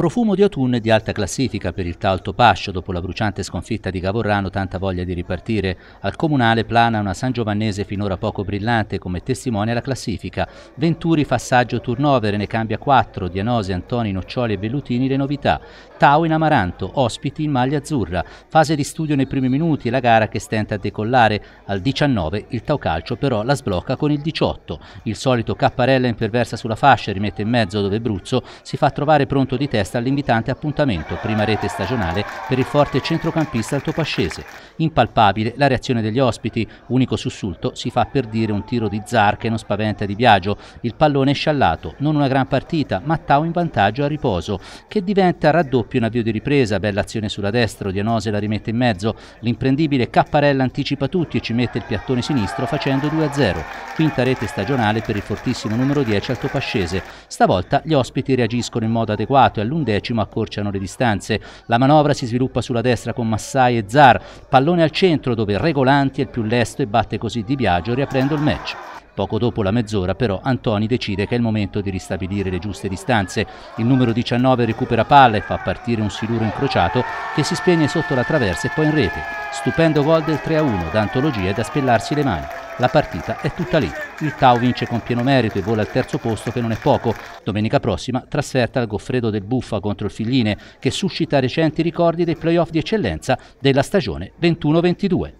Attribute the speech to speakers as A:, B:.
A: Profumo di autunno e di alta classifica per il Talto Pascio dopo la bruciante sconfitta di Gavorrano, tanta voglia di ripartire. Al comunale plana una San Giovannese finora poco brillante come testimonia la classifica. Venturi fa saggio turnover, ne cambia quattro, Dianosi, Antoni, Noccioli e Bellutini le novità. Tau in amaranto, ospiti in maglia azzurra. Fase di studio nei primi minuti, la gara che stenta a decollare. Al 19 il Tau Calcio però la sblocca con il 18. Il solito Capparella imperversa sulla fascia, rimette in mezzo dove Bruzzo si fa trovare pronto di testa resta all'imbitante appuntamento, prima rete stagionale per il forte centrocampista altopascese. Impalpabile la reazione degli ospiti, unico sussulto si fa per dire un tiro di Zar che non spaventa Di Biagio, il pallone è sciallato, non una gran partita, ma Tau in vantaggio a riposo, che diventa raddoppio in avvio di ripresa, bella azione sulla destra, Dianose la rimette in mezzo, l'imprendibile Capparella anticipa tutti e ci mette il piattone sinistro facendo 2-0, quinta rete stagionale per il fortissimo numero 10 altopascese. Stavolta gli ospiti reagiscono in modo adeguato e all'undecimo accorciano le distanze. La manovra si sviluppa sulla destra con Massai e Zar, pallone al centro dove Regolanti è il più lesto e batte così Di Biagio riaprendo il match. Poco dopo la mezz'ora però Antoni decide che è il momento di ristabilire le giuste distanze. Il numero 19 recupera palla e fa partire un siluro incrociato che si spegne sotto la traversa e poi in rete. Stupendo gol del 3-1 da antologia e da spellarsi le mani. La partita è tutta lì. Il Tau vince con pieno merito e vola al terzo posto che non è poco. Domenica prossima trasferta al Goffredo del Buffa contro il Figline che suscita recenti ricordi dei playoff di eccellenza della stagione 21-22.